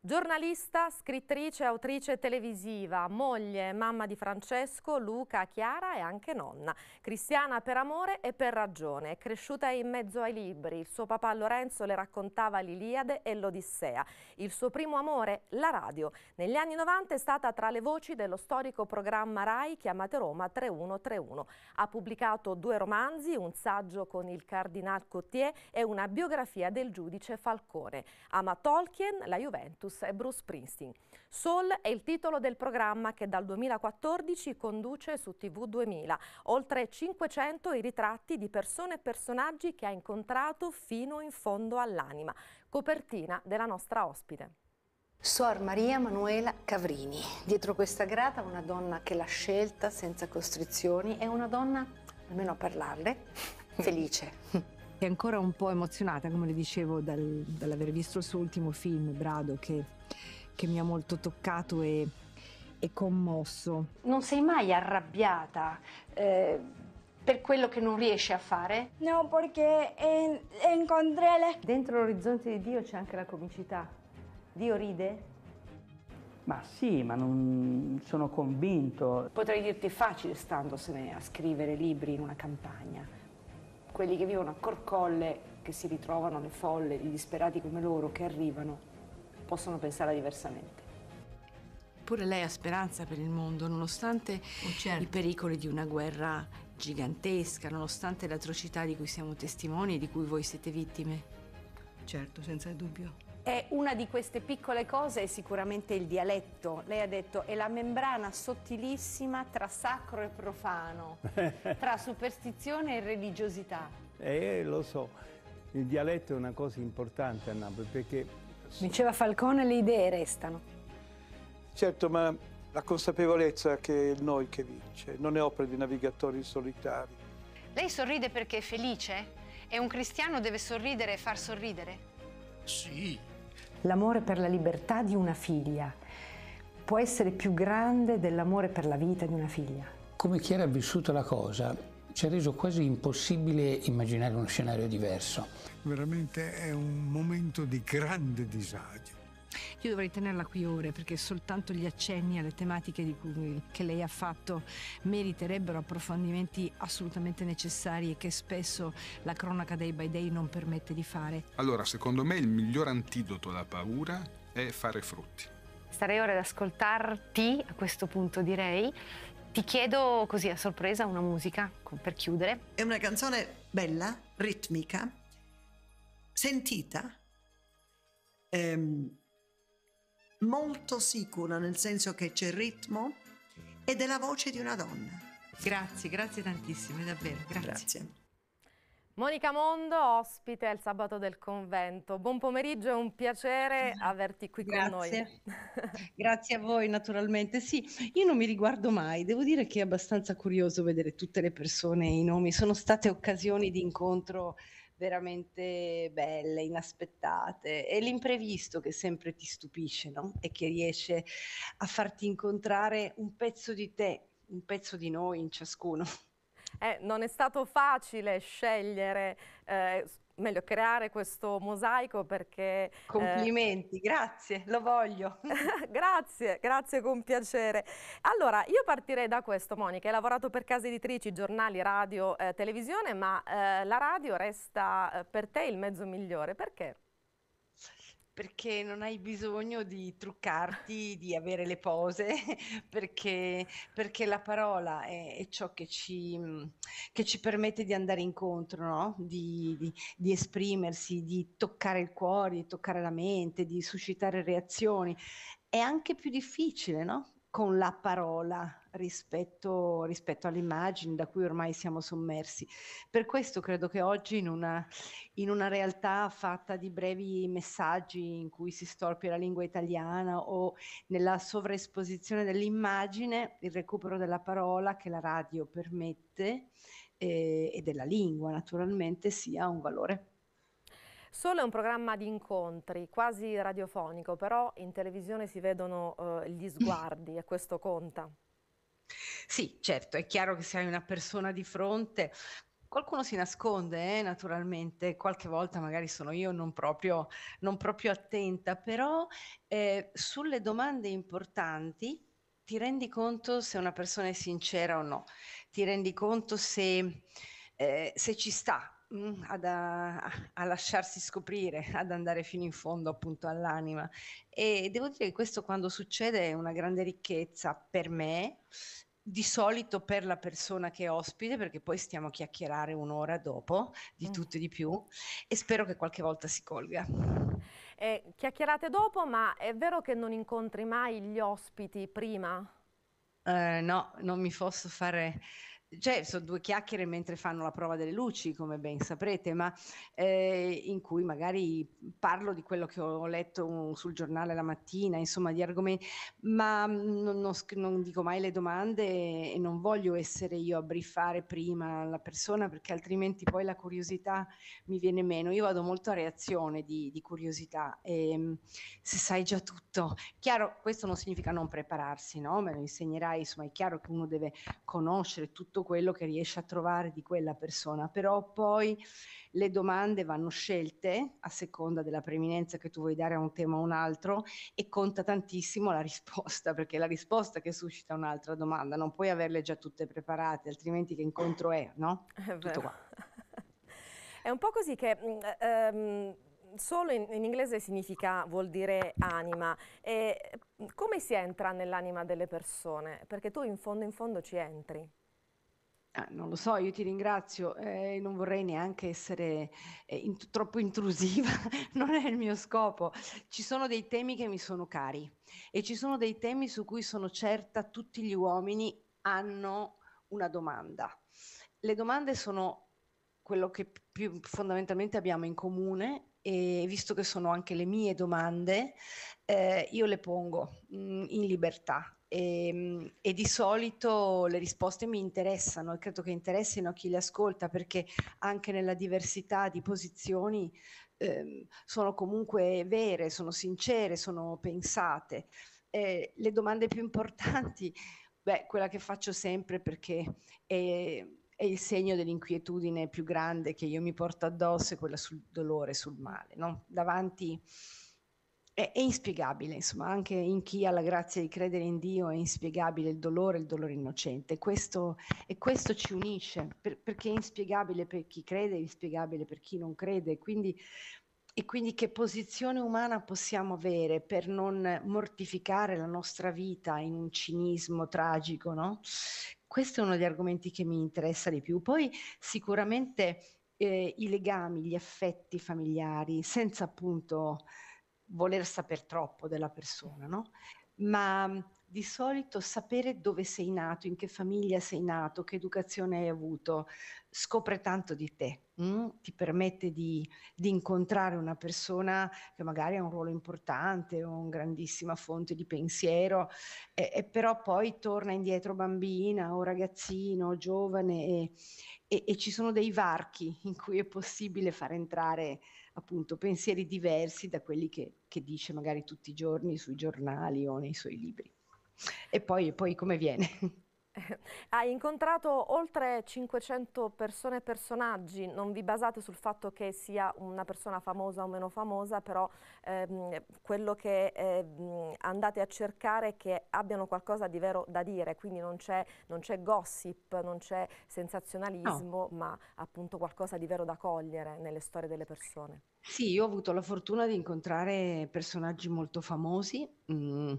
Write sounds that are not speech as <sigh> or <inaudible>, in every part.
Giornalista, scrittrice, autrice televisiva, moglie, mamma di Francesco, Luca, Chiara e anche nonna. Cristiana per amore e per ragione. cresciuta in mezzo ai libri. Il suo papà Lorenzo le raccontava l'Iliade e l'Odissea. Il suo primo amore, la radio. Negli anni 90 è stata tra le voci dello storico programma RAI chiamate Roma 3131. Ha pubblicato due romanzi, un saggio con il cardinal Cottier e una biografia del giudice Falcone. Ama Tolkien, la Juventus Titus e Bruce Springsteen. Soul è il titolo del programma che dal 2014 conduce su TV 2000. Oltre 500 i ritratti di persone e personaggi che ha incontrato fino in fondo all'anima. Copertina della nostra ospite. Suor Maria Manuela Cavrini. Dietro questa grata una donna che l'ha scelta senza costrizioni è una donna, almeno a parlarle, <laughs> felice è ancora un po' emozionata, come le dicevo, dal, dall'aver visto il suo ultimo film, Brado, che, che mi ha molto toccato e, e, commosso. Non sei mai arrabbiata eh, per quello che non riesci a fare? No, perché en- incontrare... Dentro l'orizzonte di Dio c'è anche la comicità. Dio ride? Ma sì, ma non sono convinto. Potrei dirti facile standosene a scrivere libri in una campagna quelli che vivono a Corcolle, che si ritrovano le folle, i disperati come loro che arrivano, possono pensare diversamente. Pure lei ha speranza per il mondo, nonostante oh, certo. i pericoli di una guerra gigantesca, nonostante le atrocità di cui siamo testimoni e di cui voi siete vittime. Certo, senza dubbio. E una di queste piccole cose è sicuramente il dialetto. Lei ha detto è la membrana sottilissima tra sacro e profano, <laughs> tra superstizione e religiosità. Eh, lo so, il dialetto è una cosa importante a Napoli perché... Diceva Falcone, le idee restano. Certo, ma la consapevolezza che è il noi che vince, non è opera di navigatori solitari. Lei sorride perché è felice? E un cristiano deve sorridere e far sorridere? Sì, l'amore per la libertà di una figlia può essere più grande dell'amore per la vita di una figlia. Come Chiara ha vissuto la cosa ci ha reso quasi impossibile immaginare uno scenario diverso. Veramente è un momento di grande disagio. Io dovrei tenerla qui ore perché soltanto gli accenni alle tematiche di cui, che lei ha fatto meriterebbero approfondimenti assolutamente necessari e che spesso la cronaca dei by day non permette di fare. Allora, secondo me il miglior antidoto alla paura è fare frutti. Starei ora ad ascoltarti, a questo punto direi. Ti chiedo così a sorpresa una musica per chiudere. È una canzone bella, ritmica, sentita. Ehm, molto sicura, nel senso che c'è ritmo ed è la voce di una donna. Grazie, grazie tantissime, davvero. grazie. grazie. Monica Mondo, ospite al sabato del convento. Buon pomeriggio, è un piacere averti qui Grazie. con noi. Grazie a voi, naturalmente. Sì, io non mi riguardo mai, devo dire che è abbastanza curioso vedere tutte le persone e i nomi. Sono state occasioni di incontro veramente belle, inaspettate. È l'imprevisto che sempre ti stupisce no? e che riesce a farti incontrare un pezzo di te, un pezzo di noi in ciascuno. Eh, non è stato facile scegliere eh, meglio creare questo mosaico perché... Complimenti, eh... grazie, lo voglio. <laughs> grazie, grazie con piacere. Allora, io partirei da questo, Monica, hai lavorato per case editrici, giornali, radio, eh, televisione, ma eh, la radio resta eh, per te il mezzo migliore, perché? perché non hai bisogno di truccarti, di avere le pose, <laughs> perché, perché la parola è, è ciò che ci, che ci, permette di andare incontro, no? di, di, di esprimersi, di toccare il cuore, di toccare la mente, di suscitare reazioni è anche più difficile, no? con la parola rispetto, rispetto all'immagine da cui ormai siamo sommersi. Per questo credo che oggi in una, in una realtà fatta di brevi messaggi in cui si storpia la lingua italiana o nella sovraesposizione dell'immagine, il recupero della parola che la radio permette eh, e della lingua naturalmente sia un valore. Solo è un programma di incontri, quasi radiofonico, però in televisione si vedono eh, gli sguardi e questo conta. Sì, certo, è chiaro che se hai una persona di fronte, Qualcuno si nasconde, eh, naturalmente, qualche volta magari sono io non proprio, non proprio attenta, però eh, sulle domande importanti ti rendi conto se una persona è sincera o no, ti rendi conto se, eh, se ci sta mh, mm, ad a, a, lasciarsi scoprire, ad andare fino in fondo appunto all'anima. E devo dire che questo quando succede è una grande ricchezza per me, di solito per la persona che è ospite, perché poi stiamo a chiacchierare un'ora dopo di mm. tutto e di più, e spero che qualche volta si colga. Eh, chiacchierate dopo, ma è vero che non incontri mai gli ospiti prima? Eh, no, non mi posso fare cioè, sono due chiacchiere mentre fanno la prova delle luci, come ben saprete, ma eh, in cui magari parlo di quello che ho letto sul giornale la mattina, insomma, di argomenti, ma non, non, non dico mai le domande e non voglio essere io a briffare prima la persona perché altrimenti poi la curiosità mi viene meno. Io vado molto a reazione di, di curiosità, e, ehm, se sai già tutto. Chiaro, questo non significa non prepararsi, no? Me lo insegnerai, insomma, è chiaro che uno deve conoscere tutto tutto quello che riesce a trovare di quella persona, però poi le domande vanno scelte a seconda della preminenza che tu vuoi dare a un tema o un altro e conta tantissimo la risposta, <laughs> perché è la risposta che suscita un'altra domanda, non puoi averle già tutte preparate, altrimenti che incontro è, no? È tutto qua. <laughs> È un po' così che... Um, solo in, in, inglese significa, vuol dire anima. E mm, come si entra nell'anima delle persone? Perché tu in fondo in fondo ci entri. Ah, non lo so, io ti ringrazio, eh, non vorrei neanche essere eh, in, troppo intrusiva, <laughs> non è il mio scopo. Ci sono dei temi che mi sono cari e ci sono dei temi su cui sono certa tutti gli uomini hanno una domanda. Le domande sono quello che più fondamentalmente abbiamo in comune e visto che sono anche le mie domande, eh, io le pongo mh, mm, in libertà e, ehm, e, di solito le risposte mi interessano e credo che interessino a chi le ascolta perché anche nella diversità di posizioni eh, sono comunque vere, sono sincere, sono pensate. Eh, le domande più importanti, beh, quella che faccio sempre perché è, è il segno dell'inquietudine più grande che io mi porto addosso è quella sul dolore, sul male. No? Davanti è, è, inspiegabile, insomma, anche in chi ha la grazia di credere in Dio è inspiegabile il dolore, il dolore innocente. Questo, e questo ci unisce, per, perché è inspiegabile per chi crede, è inspiegabile per chi non crede. Quindi, e quindi che posizione umana possiamo avere per non mortificare la nostra vita in un cinismo tragico, no? Questo è uno degli argomenti che mi interessa di più. Poi sicuramente eh, i legami, gli affetti familiari, senza appunto voler saper troppo della persona, no? ma mm, di solito sapere dove sei nato, in che famiglia sei nato, che educazione hai avuto, scopre tanto di te, mh? Mm? ti permette di, di, incontrare una persona che magari ha un ruolo importante o una grandissima fonte di pensiero, e, e, però poi torna indietro bambina o ragazzino, o giovane e, e, e ci sono dei varchi in cui è possibile far entrare appunto pensieri diversi da quelli che, che dice magari tutti i giorni sui giornali o nei suoi libri. E poi, e poi come viene. <laughs> Hai incontrato oltre 500 persone e personaggi, non vi basate sul fatto che sia una persona famosa o meno famosa, però ehm, quello che ehm, andate a cercare è che abbiano qualcosa di vero da dire, quindi non c'è, gossip, non c'è sensazionalismo, no. ma appunto qualcosa di vero da cogliere nelle storie delle persone. Sì, io ho avuto la fortuna di incontrare personaggi molto famosi, mh, mm,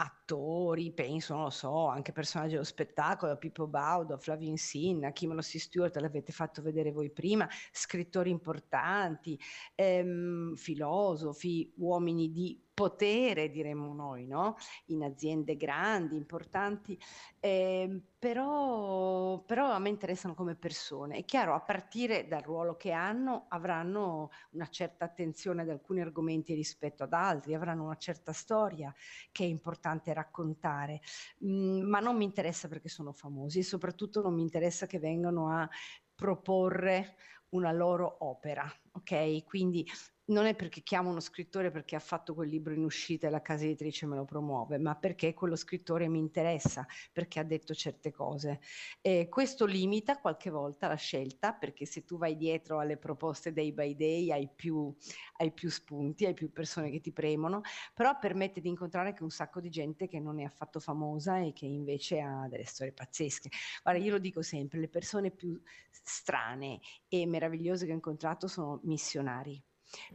attori, penso, non lo so, anche personaggi dello spettacolo, Pippo Baudo, Flavio Insinna, Kimonossi Stewart, l'avete fatto vedere voi prima, scrittori importanti, ehm, filosofi, uomini di potere, diremmo noi, no? in aziende grandi, importanti, eh, però, però, a me interessano come persone. È chiaro, a partire dal ruolo che hanno, avranno una certa attenzione ad alcuni argomenti rispetto ad altri, avranno una certa storia che è importante raccontare, mm, ma non mi interessa perché sono famosi e soprattutto non mi interessa che vengano a proporre una loro opera, ok? Quindi non è perché chiamo uno scrittore perché ha fatto quel libro in uscita e la casa editrice me lo promuove, ma perché quello scrittore mi interessa, perché ha detto certe cose. Eh, questo limita qualche volta la scelta, perché se tu vai dietro alle proposte day by day hai più, hai più spunti, hai più persone che ti premono, però permette di incontrare anche un sacco di gente che non è affatto famosa e che invece ha delle storie pazzesche. Guarda, io lo dico sempre, le persone più strane e meravigliose che ho incontrato sono missionari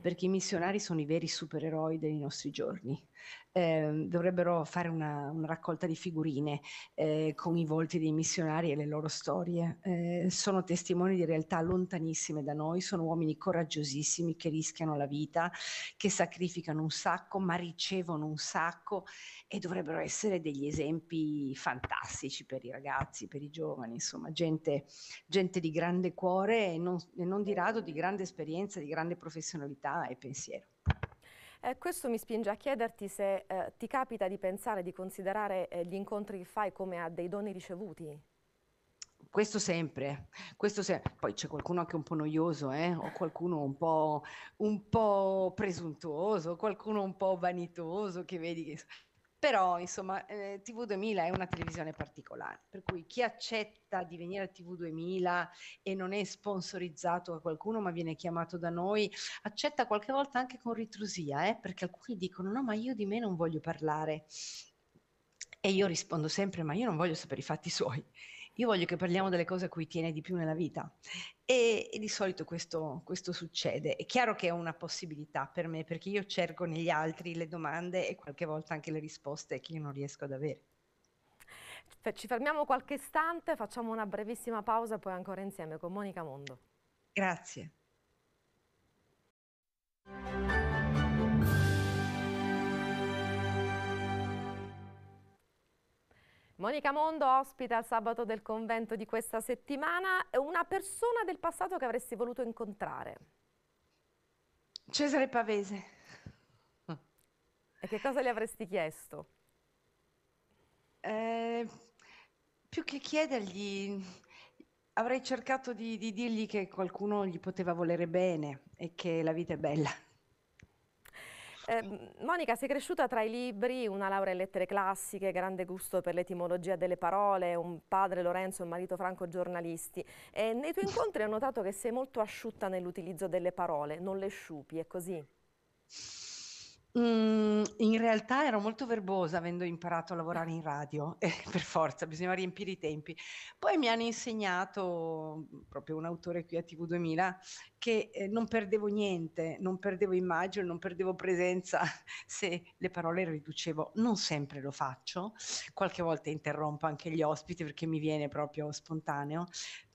perché i missionari sono i veri supereroi dei nostri giorni eh, dovrebbero fare una, una, raccolta di figurine eh, con i volti dei missionari e le loro storie. Eh, sono testimoni di realtà lontanissime da noi, sono uomini coraggiosissimi che rischiano la vita, che sacrificano un sacco, ma ricevono un sacco e dovrebbero essere degli esempi fantastici per i ragazzi, per i giovani, insomma, gente, gente di grande cuore e non, e non di rado di grande esperienza, di grande professionalità e pensiero. Eh, questo mi spinge a chiederti se eh, ti capita di pensare, di considerare eh, gli incontri che fai come a dei doni ricevuti. Questo sempre, questo se... poi c'è qualcuno anche un po' noioso, eh? o qualcuno un po', un po' presuntuoso, qualcuno un po' vanitoso che vedi che però insomma eh, TV2000 è una televisione particolare, per cui chi accetta di venire a TV2000 e non è sponsorizzato da qualcuno ma viene chiamato da noi, accetta qualche volta anche con ritrosia, eh, perché alcuni dicono no ma io di me non voglio parlare. E io rispondo sempre, ma io non voglio sapere i fatti suoi, io voglio che parliamo delle cose a cui tiene di più nella vita. E, e di solito questo, questo, succede. È chiaro che è una possibilità per me, perché io cerco negli altri le domande e qualche volta anche le risposte che io non riesco ad avere. Ci fermiamo qualche istante, facciamo una brevissima pausa, e poi ancora insieme con Monica Mondo. Grazie. Monica Mondo, ospita al sabato del convento di questa settimana, una persona del passato che avresti voluto incontrare. Cesare Pavese. E che cosa gli avresti chiesto? Eh, più che chiedergli, avrei cercato di, di dirgli che qualcuno gli poteva volere bene e che la vita è bella. Eh, Monica, sei cresciuta tra i libri, una laurea in lettere classiche, grande gusto per l'etimologia delle parole, un padre Lorenzo e un marito Franco giornalisti. E nei tuoi incontri ho notato che sei molto asciutta nell'utilizzo delle parole, non le sciupi, è così? Mm, in realtà ero molto verbosa avendo imparato a lavorare in radio, <laughs> eh, per forza, bisognava riempire i tempi. Poi mi hanno insegnato mm, proprio un autore qui a TV2000 che eh, non perdevo niente, non perdevo immagine, non perdevo presenza <laughs> se le parole riducevo. Non sempre lo faccio, qualche volta interrompo anche gli ospiti perché mi viene proprio spontaneo,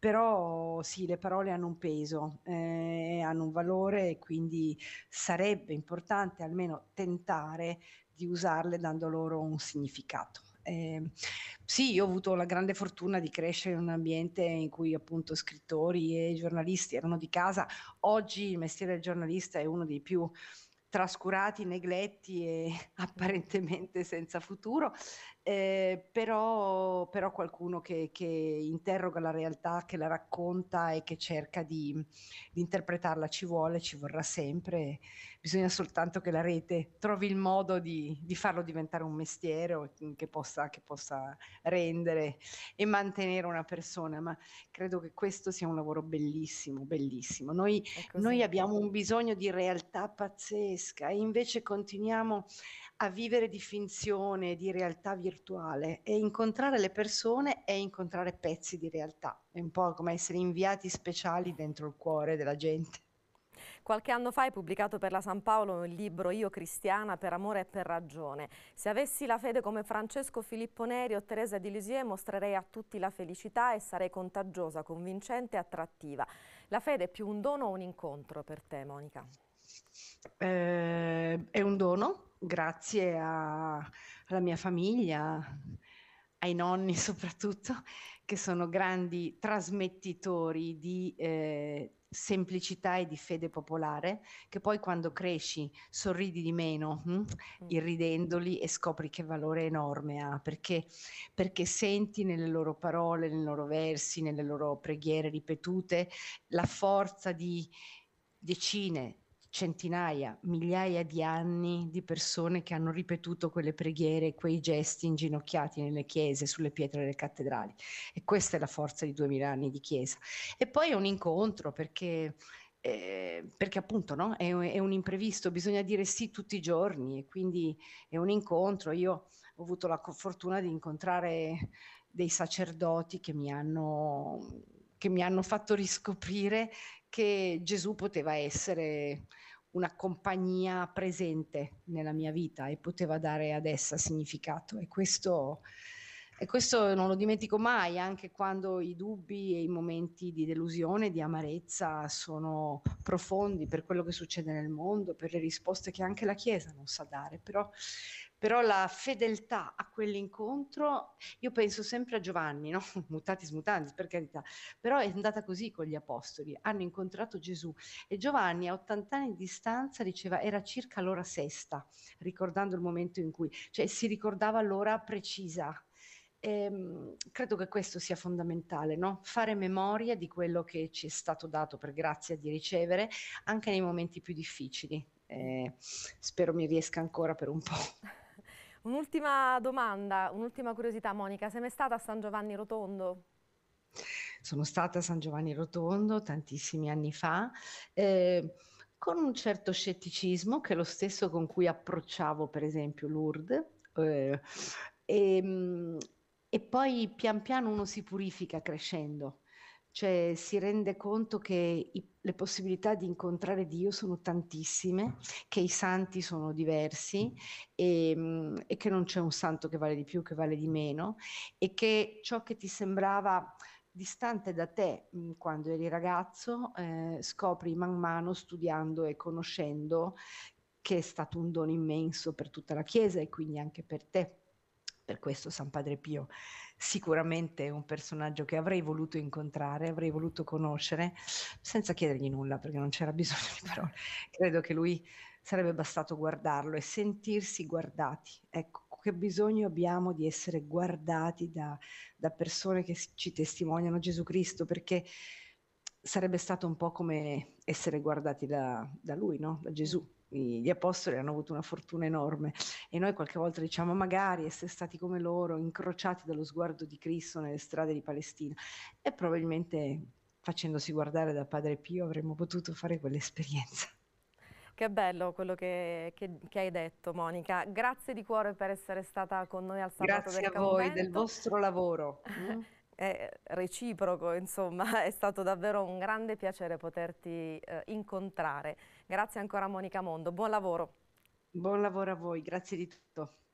però sì, le parole hanno un peso, eh, hanno un valore e quindi sarebbe importante almeno tentare di usarle dando loro un significato. Eh, sì, io ho avuto la grande fortuna di crescere in un ambiente in cui appunto scrittori e giornalisti erano di casa. Oggi il mestiere del giornalista è uno dei più trascurati, negletti e <laughs> apparentemente senza futuro eh, però, però, qualcuno che, che, interroga la realtà, che la racconta e che cerca di, di, interpretarla ci vuole, ci vorrà sempre, bisogna soltanto che la rete trovi il modo di, di farlo diventare un mestiere che possa, che possa, rendere e mantenere una persona, ma credo che questo sia un lavoro bellissimo, bellissimo. Noi, noi abbiamo un bisogno di realtà pazzesca e invece continuiamo a vivere di finzione, di realtà virtuale e incontrare le persone è incontrare pezzi di realtà, è un po' come essere inviati speciali dentro il cuore della gente. Qualche anno fa hai pubblicato per la San Paolo il libro Io Cristiana per amore e per ragione. Se avessi la fede come Francesco Filippo Neri o Teresa di Lisie mostrerei a tutti la felicità e sarei contagiosa, convincente e attrattiva. La fede è più un dono o un incontro per te, Monica? Eh, è un dono, grazie a, alla mia famiglia, ai nonni <laughs> soprattutto, che sono grandi trasmettitori di eh, semplicità e di fede popolare, che poi quando cresci sorridi di meno, hm? Mm. irridendoli e scopri che valore enorme ha, perché, perché senti nelle loro parole, nei loro versi, nelle loro preghiere ripetute la forza di decine, centinaia, migliaia di anni di persone che hanno ripetuto quelle preghiere, quei gesti inginocchiati nelle chiese, sulle pietre delle cattedrali. E questa è la forza di duemila anni di chiesa. E poi è un incontro perché... Eh, perché appunto no? è, è, un imprevisto, bisogna dire sì tutti i giorni e quindi è un incontro. Io ho avuto la fortuna di incontrare dei sacerdoti che mi hanno, che mi hanno fatto riscoprire che Gesù poteva essere una compagnia presente nella mia vita e poteva dare ad essa significato e questo, e questo non lo dimentico mai, anche quando i dubbi e i momenti di delusione, di amarezza sono profondi per quello che succede nel mondo, per le risposte che anche la Chiesa non sa dare, però però la fedeltà a quell'incontro, io penso sempre a Giovanni, no? <laughs> mutatis mutandis per carità, però è andata così con gli apostoli, hanno incontrato Gesù e Giovanni a 80 anni di distanza diceva era circa l'ora sesta, ricordando il momento in cui, cioè si ricordava l'ora precisa. E, ehm, credo che questo sia fondamentale, no? fare memoria di quello che ci è stato dato per grazia di ricevere anche nei momenti più difficili. Eh, spero mi riesca ancora per un po'. <laughs> Un'ultima domanda, un'ultima curiosità Monica, sei mai stata a San Giovanni Rotondo? Sono stata a San Giovanni Rotondo tantissimi anni fa. Eh, con un certo scetticismo, che è lo stesso con cui approcciavo per esempio Lourdes, eh, e, ehm, e poi pian piano uno si purifica crescendo, cioè si rende conto che i, le possibilità di incontrare Dio sono tantissime, mm. che i santi sono diversi mm. e, ehm, e che non c'è un santo che vale di più, che vale di meno e che ciò che ti sembrava distante da te mm, quando eri ragazzo, eh, scopri man mano studiando e conoscendo che è stato un dono immenso per tutta la Chiesa e quindi anche per te per questo San Padre Pio sicuramente è un personaggio che avrei voluto incontrare, avrei voluto conoscere, senza chiedergli nulla perché non c'era <laughs> bisogno di parole. Credo che lui sarebbe bastato guardarlo e sentirsi guardati. Ecco, che bisogno abbiamo di essere guardati da, da persone che ci testimoniano Gesù Cristo perché sarebbe stato un po' come essere guardati da, da lui, no? da Gesù gli apostoli hanno avuto una fortuna enorme e noi qualche volta diciamo magari essere stati come loro, incrociati dallo sguardo di Cristo nelle strade di Palestina e probabilmente facendosi guardare da Padre Pio avremmo potuto fare quell'esperienza. Che bello quello che, che, che, hai detto Monica, grazie di cuore per essere stata con noi al sabato Grazie a voi del vostro lavoro. Mm? è reciproco, insomma, <laughs> è stato davvero un grande piacere poterti eh, incontrare. Grazie ancora Monica Mondo, buon lavoro. Buon lavoro a voi, grazie di tutto.